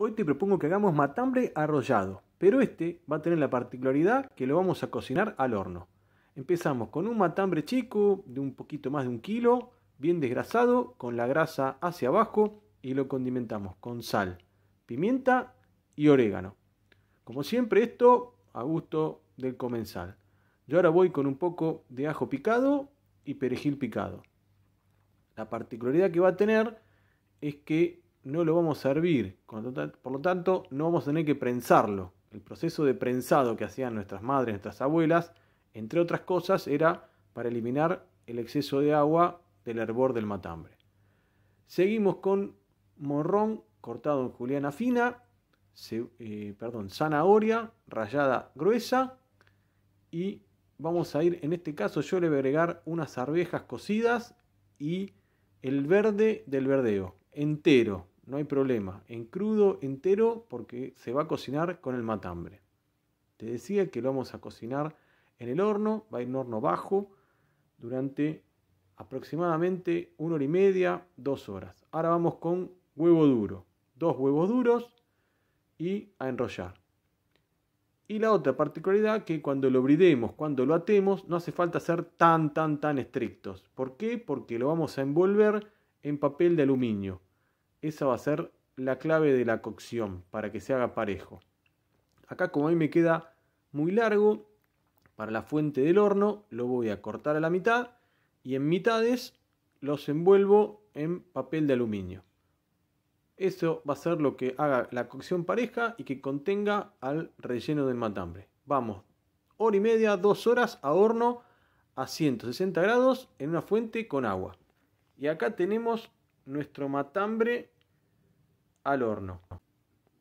Hoy te propongo que hagamos matambre arrollado, pero este va a tener la particularidad que lo vamos a cocinar al horno. Empezamos con un matambre chico de un poquito más de un kilo, bien desgrasado, con la grasa hacia abajo y lo condimentamos con sal, pimienta y orégano. Como siempre esto a gusto del comensal. Yo ahora voy con un poco de ajo picado y perejil picado. La particularidad que va a tener es que no lo vamos a hervir, por lo tanto no vamos a tener que prensarlo. El proceso de prensado que hacían nuestras madres, nuestras abuelas, entre otras cosas, era para eliminar el exceso de agua del hervor del matambre. Seguimos con morrón cortado en juliana fina, eh, perdón, zanahoria rayada gruesa y vamos a ir, en este caso yo le voy a agregar unas arvejas cocidas y el verde del verdeo entero, no hay problema. En crudo, entero, porque se va a cocinar con el matambre. Te decía que lo vamos a cocinar en el horno, va a ir en horno bajo durante aproximadamente una hora y media, dos horas. Ahora vamos con huevo duro, dos huevos duros y a enrollar. Y la otra particularidad que cuando lo bridemos, cuando lo atemos, no hace falta ser tan, tan, tan estrictos. ¿Por qué? Porque lo vamos a envolver en papel de aluminio. Esa va a ser la clave de la cocción para que se haga parejo. Acá como a mí me queda muy largo, para la fuente del horno lo voy a cortar a la mitad y en mitades los envuelvo en papel de aluminio. Eso va a ser lo que haga la cocción pareja y que contenga al relleno del matambre. Vamos, hora y media, dos horas a horno a 160 grados en una fuente con agua. Y acá tenemos nuestro matambre al horno,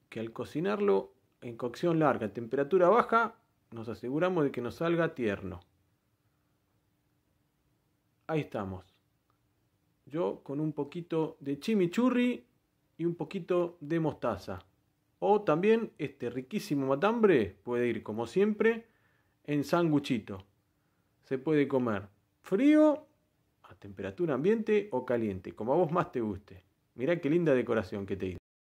que al cocinarlo en cocción larga, a temperatura baja, nos aseguramos de que nos salga tierno. Ahí estamos. Yo con un poquito de chimichurri y un poquito de mostaza. O también este riquísimo matambre puede ir, como siempre, en sanguchito. Se puede comer frío a temperatura ambiente o caliente, como a vos más te guste. Mirá qué linda decoración que te hice.